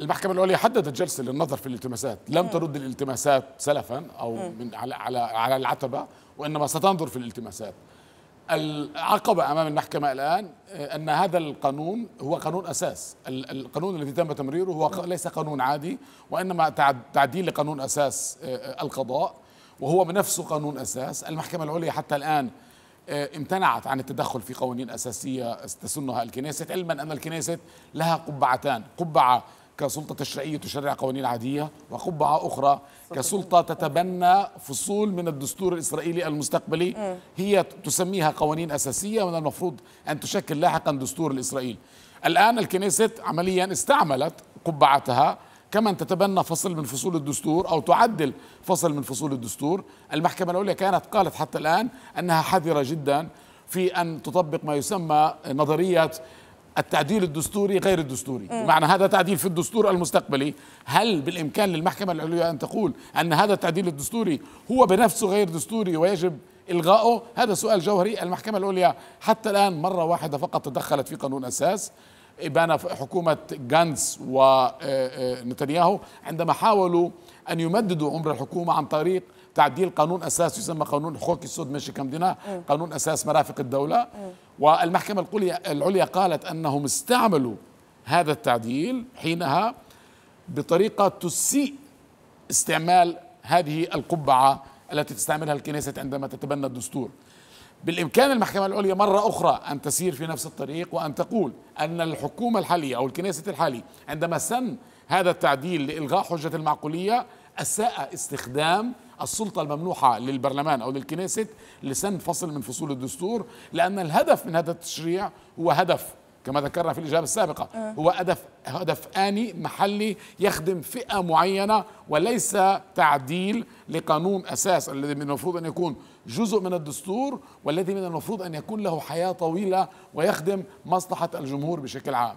المحكمة العليا حددت جلسة للنظر في الالتماسات، لم ترد الالتماسات سلفا أو من على على على العتبة وإنما ستنظر في الالتماسات. العقبة أمام المحكمة الآن آه، أن هذا القانون هو قانون أساس القانون الذي تم تمريره هو ليس قانون عادي وإنما تعديل لقانون أساس آه، آه، القضاء وهو بنفسه قانون أساس المحكمة العليا حتى الآن امتنعت عن التدخل في قوانين أساسية تسنها الكنيست علما أن الكنيست لها قبعتان قبعة كسلطة تشريعية تشرع قوانين عادية وقبعة أخرى كسلطة تتبنى فصول من الدستور الإسرائيلي المستقبلي هي تسميها قوانين أساسية من المفروض أن تشكل لاحقا دستور لإسرائيل الآن الكنيست عمليا استعملت قبعتها كمن تتبنى فصل من فصول الدستور أو تعدل فصل من فصول الدستور المحكمة الأولى كانت قالت حتى الآن أنها حذرة جدا في أن تطبق ما يسمى نظرية التعديل الدستوري غير الدستوري معنى هذا تعديل في الدستور المستقبلي هل بالإمكان للمحكمة العليا أن تقول أن هذا التعديل الدستوري هو بنفسه غير دستوري ويجب إلغائه هذا سؤال جوهري المحكمة العليا حتى الآن مرة واحدة فقط تدخلت في قانون أساس ابان حكومه جانس ونتنياهو آه، آه، عندما حاولوا ان يمددوا عمر الحكومه عن طريق تعديل قانون اساس يسمى قانون حقوق السود ماشي كم قانون اساس مرافق الدوله والمحكمه العليا قالت انهم استعملوا هذا التعديل حينها بطريقه تسيء استعمال هذه القبعه التي تستعملها الكنيسة عندما تتبنى الدستور بالإمكان المحكمة العليا مرة أخرى أن تسير في نفس الطريق وأن تقول أن الحكومة الحالية أو الكنيسة الحالي عندما سن هذا التعديل لإلغاء حجة المعقولية أساء استخدام السلطة الممنوحة للبرلمان أو للكنيسة لسن فصل من فصول الدستور لأن الهدف من هذا التشريع هو هدف كما ذكرنا في الإجابة السابقة أه. هو هدف هدف آني محلي يخدم فئة معينة وليس تعديل لقانون أساس الذي من المفروض أن يكون جزء من الدستور والذي من المفروض أن يكون له حياة طويلة ويخدم مصلحة الجمهور بشكل عام